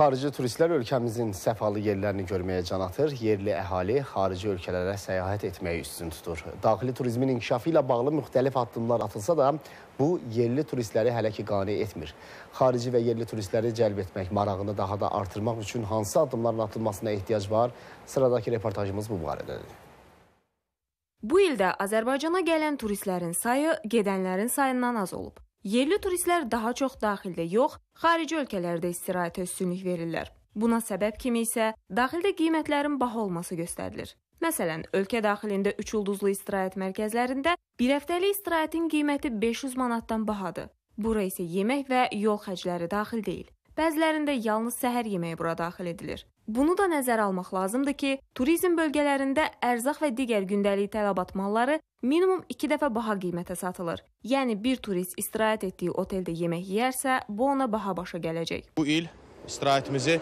Xarici turistlər ölkəmizin səfalı yerlərini görməyə can atır. Yerli əhali xarici ölkələrə səyahət etməyi üstün tutur. Daxili turizmin inkişafı ilə bağlı müxtəlif addımlar atılsa da, bu yerli turistləri hələ ki qane etmir. Xarici və yerli turistləri cəlb etmək, marağını daha da artırmaq üçün hansı addımların atılmasına ehtiyac var? Sıradakı reportajımız bu barədədir. Bu ildə Azərbaycana gələn turistlərin sayı gedənlərin sayından az olub. Yerli turistlər daha çox daxildə yox, xarici ölkələrdə istirahətə üstünlük verirlər. Buna səbəb kimi isə daxildə qiymətlərin baha olması göstərilir. Məsələn, ölkə daxilində 3 ulduzlu istirahət mərkəzlərində bir həftəlik istirahətin qiyməti 500 manatdan bahadır. Bura isə yemək və yol xərcləri daxil deyil bəzilərində yalnız səhər yeməyi bura daxil edilir. Bunu da nəzərə almaq lazımdır ki, turizm bölgələrində ərzaq və digər gündəlik tələbat malları minimum 2 dəfə baha qiymətə satılır. Yəni bir turist istirahət etdiyi oteldə yemək yeyərsə, bu ona baha başa gələcək. Bu il istirahətimizi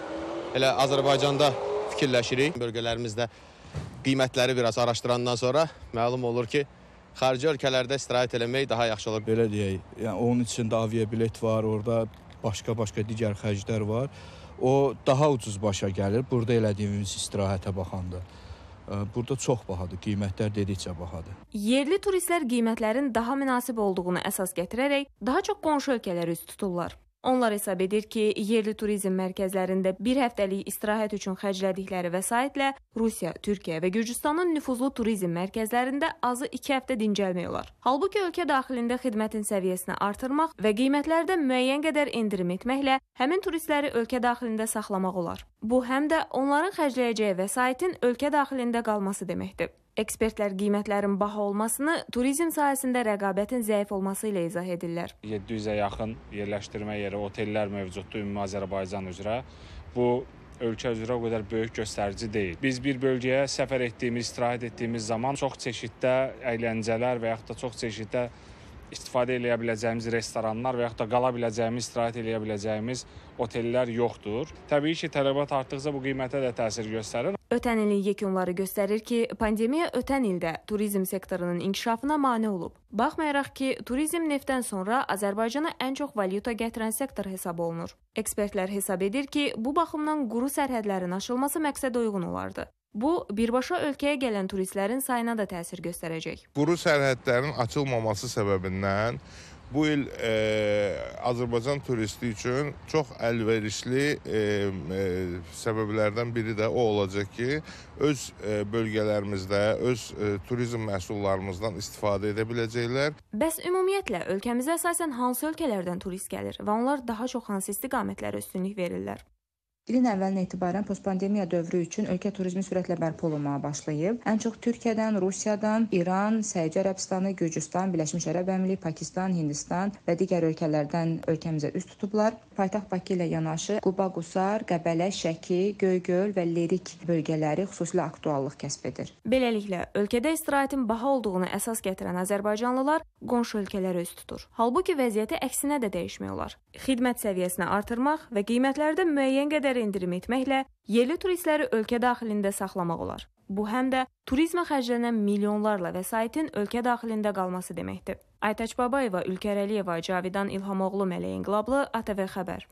elə Azərbaycanda fikirləşirik. Bölgələrimizdə qiymətləri biraz araşdırandan sonra məlum olur ki, xarici ölkələrdə istirahət eləmək daha yaxşı olur. Belə deyək, yəni onun içində aviabilet var, orada başqa-başqa digər xərclər var. O daha ucuz başa gəlir burada elədiyimiz istirahətə baxanda. E, burada çox bahadır, qiymətlər dedikcə bahadır. Yerli turistlər qiymətlərin daha münasib olduğunu əsas gətirərək daha çox qonşu ölkələrə üz tuturlar. Onlar hesab edir ki, yerli turizm mərkəzlərində bir həftəlik istirahət üçün xərclədikləri vəsaitlə Rusiya, Türkiyə və Gürcüstanın nüfuzlu turizm mərkəzlərində azı 2 həftə dincəlmək olar. Halbuki ölkə daxilində xidmətin səviyyəsini artırmaq və qiymətlərdə müəyyən qədər endirim etməklə həmin turistləri ölkə daxilində saxlamaq olar. Bu həm də onların xərcləyəcəyi vəsaitin ölkə daxilində qalması deməkdir. Ekspertlər qiymətlərin baha olmasını turizm sahəsində rəqabətin zəif olması ilə izah edirlər. 700-ə yaxın yerləşdirmə yeri, otellər mövcuddur ümumi Azərbaycan üzrə. Bu ölkə üzrə o qədər böyük göstərici deyil. Biz bir bölgəyə səfər etdiyimiz, istirahət etdiyimiz zaman çox çeşiddə əyləncələr və yaxud da çox çeşiddə istifadə eləyə biləcəyimiz restoranlar və yaxud da qala biləcəyimiz, istirahət eləyə biləcəyimiz otellər yoxdur. Təbii ki, tələbat artdıqca bu qiymətə də təsir göstərir. Ötən ilin yekunları göstərir ki, pandemiya ötən ildə turizm sektorunun inkişafına mane olub. Baxmayaraq ki, turizm neftdən sonra Azərbaycana ən çox valyuta gətirən sektor hesab olunur. Ekspertlər hesab edir ki, bu baxımdan quru sərhədlərin aşılması məqsəd uyğun olardı. Bu birbaşa ölkəyə gələn turistlərin sayına da təsir göstərəcək. Quru sərhədlərin açılmaması səbəbindən bu il e, Azərbaycan turisti üçün çox əlverişli e, e, səbəblərdən biri də o olacaq ki, öz e, bölgələrimizdə, öz e, turizm məhsullarımızdan istifadə edə biləcəklər. Bəs ümumiyyətlə ölkəmizə əsasən hansı ölkələrdən turist gəlir və onlar daha çox hansı istiqamətlərə üstünlük verirlər? İlin əvvəlindən etibarən postpandemiya dövrü üçün ölkə turizmi sürətlə bərpa olunmağa başlayıb. Ən çox Türkiyədən, Rusiyadan, İran, Səudiyyə Ərəbistanı, Gürcüstan, Birləşmiş Ərəb Əmirlikləri, Pakistan, Hindistan və digər ölkələrdən ölkəmizə üz tutublar. Paytaxt Bakı ilə yanaşı Quba, Qusar, Qəbələ, Şəki, Göygöl və Lerik bölgələri xüsusilə aktuallıq kəsb edir. Beləliklə, ölkədə istirahətin baha olduğunu əsas gətirən azərbaycanlılar qonşu ölkələrə üz tutur. Halbuki vəziyyəti əksinə də dəyişmək olar. Xidmət səviyyəsini artırmaq və qiymətlərdə müəyyən qədər dəyər endirimi etməklə yerli turistləri ölkə daxilində saxlamaq olar. Bu həm də turizmə xərclənən milyonlarla vəsaitin ölkə daxilində qalması deməkdir. Aytaç Babayeva, Ülker Əliyeva, Cavidan İlhamoğlu, Mələk İnqilablı, ATV xəbər.